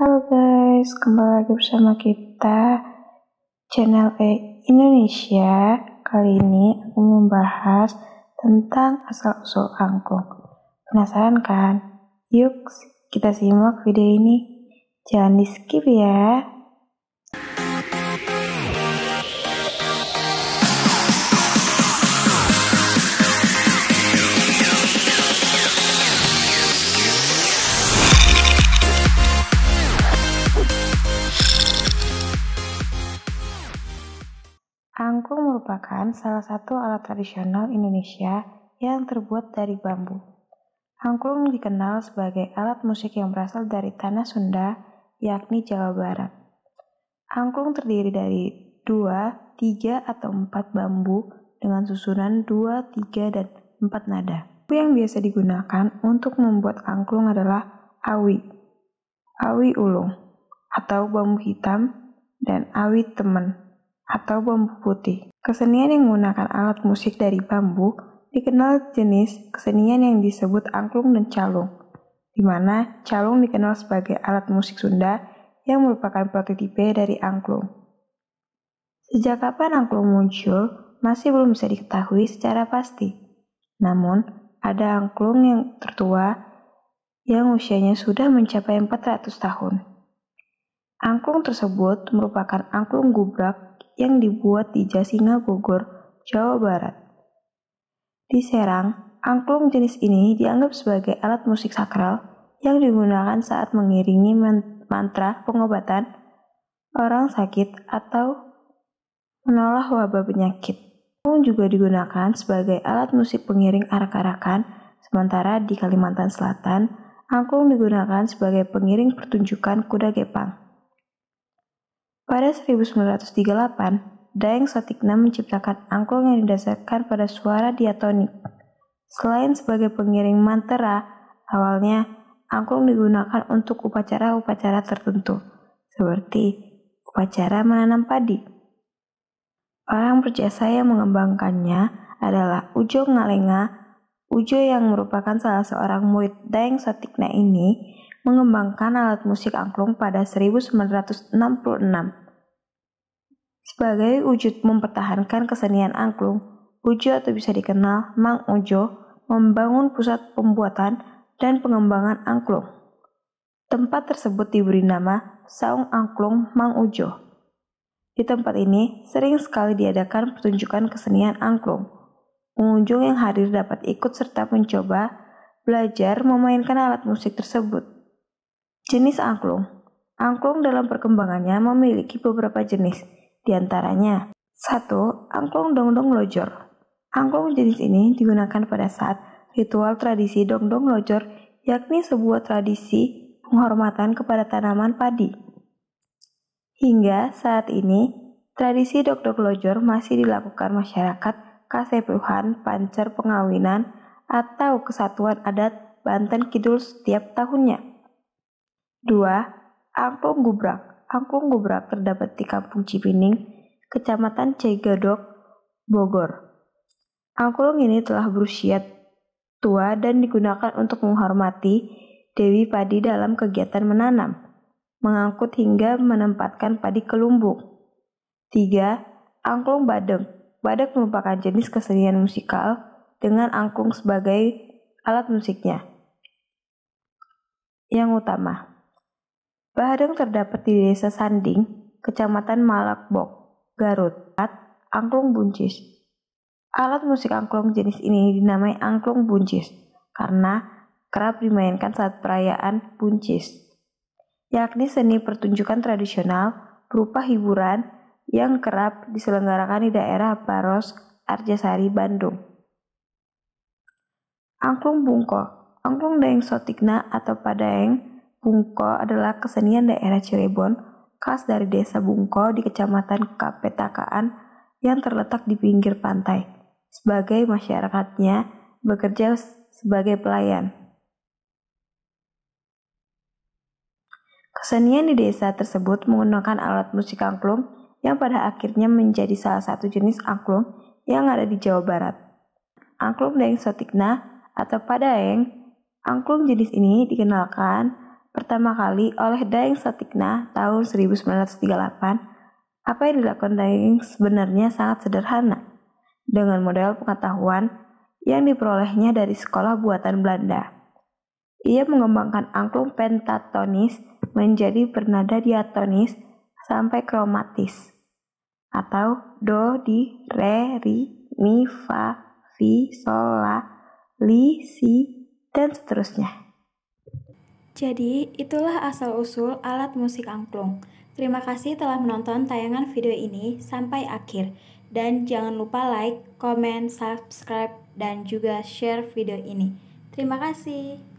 Halo guys, kembali lagi bersama kita channel E Indonesia. Kali ini aku membahas tentang asal-usul angklung. Penasaran kan? Yuk kita simak video ini. Jangan di skip ya. Angklung merupakan salah satu alat tradisional Indonesia yang terbuat dari bambu. Angklung dikenal sebagai alat musik yang berasal dari tanah Sunda, yakni Jawa Barat. Angklung terdiri dari dua, tiga, atau empat bambu dengan susunan dua, tiga, dan empat nada. Bambu yang biasa digunakan untuk membuat angklung adalah awi, awi ulung, atau bambu hitam, dan awi temen, atau bambu putih. Kesenian yang menggunakan alat musik dari bambu dikenal jenis kesenian yang disebut angklung dan calung, di mana calung dikenal sebagai alat musik Sunda yang merupakan prototipe dari angklung. Sejak kapan angklung muncul masih belum bisa diketahui secara pasti. Namun, ada angklung yang tertua yang usianya sudah mencapai 400 tahun. Angklung tersebut merupakan angklung gubrak yang dibuat di Jasinga Bogor, Jawa Barat. Di Serang, angklung jenis ini dianggap sebagai alat musik sakral yang digunakan saat mengiringi mantra pengobatan orang sakit atau menolak wabah penyakit. Angklung juga digunakan sebagai alat musik pengiring arak-arakan, sementara di Kalimantan Selatan, angklung digunakan sebagai pengiring pertunjukan kuda gepang. Pada 1938, Daeng Satikna menciptakan angklung yang didasarkan pada suara diatonik. Selain sebagai pengiring mantera, awalnya angklung digunakan untuk upacara-upacara tertentu, seperti upacara menanam padi. Orang berjasa yang mengembangkannya adalah Ujo Ngalenga. Ujo yang merupakan salah seorang murid Daeng Satikna ini mengembangkan alat musik angklung pada 1966. Sebagai wujud mempertahankan kesenian angklung, Ujo atau bisa dikenal Mang Ujo membangun pusat pembuatan dan pengembangan angklung. Tempat tersebut diberi nama Saung Angklung Mang Ujo. Di tempat ini sering sekali diadakan pertunjukan kesenian angklung. Pengunjung yang hadir dapat ikut serta mencoba belajar memainkan alat musik tersebut. Jenis angklung Angklung dalam perkembangannya memiliki beberapa jenis, diantaranya 1. Angklung dongdong lojor Angklung jenis ini digunakan pada saat ritual tradisi dongdong lojor yakni sebuah tradisi penghormatan kepada tanaman padi. Hingga saat ini, tradisi dongdong lojor masih dilakukan masyarakat Kasepuhan Pancer Pengawinan atau Kesatuan Adat Banten Kidul setiap tahunnya. 2. Angklung Gubrak Angklung Gubrak terdapat di Kampung Cipining, Kecamatan Cigadog, Bogor. Angklung ini telah berusia tua dan digunakan untuk menghormati Dewi Padi dalam kegiatan menanam, mengangkut hingga menempatkan padi ke lumbung. 3. Angklung Badeng Badeng merupakan jenis kesenian musikal dengan angklung sebagai alat musiknya. Yang utama, Bahadeng terdapat di Desa Sanding, Kecamatan Malakbok, Garut, Angklung Buncis. Alat musik angklung jenis ini dinamai angklung buncis karena kerap dimainkan saat perayaan buncis, yakni seni pertunjukan tradisional berupa hiburan yang kerap diselenggarakan di daerah Baros, Arjasari, Bandung. Angklung Bungko Angklung Daeng Sotikna atau Padaeng Bungko adalah kesenian daerah Cirebon, khas dari desa Bungko di kecamatan Kapetakaan yang terletak di pinggir pantai. Sebagai masyarakatnya, bekerja sebagai pelayan. Kesenian di desa tersebut menggunakan alat musik angklung yang pada akhirnya menjadi salah satu jenis angklung yang ada di Jawa Barat. Angklung Daeng Sotikna atau Padaeng, angklung jenis ini dikenalkan pertama kali oleh Daeng Satikna tahun 1938, apa yang dilakukan Daeng sebenarnya sangat sederhana, dengan model pengetahuan yang diperolehnya dari sekolah buatan Belanda. Ia mengembangkan angklung pentatonis menjadi bernada diatonis sampai kromatis, atau do, di, re, ri, mi, fa, fi, sol, la, li, si, dan seterusnya. Jadi, itulah asal-usul alat musik angklung. Terima kasih telah menonton tayangan video ini sampai akhir. Dan jangan lupa like, comment, subscribe, dan juga share video ini. Terima kasih.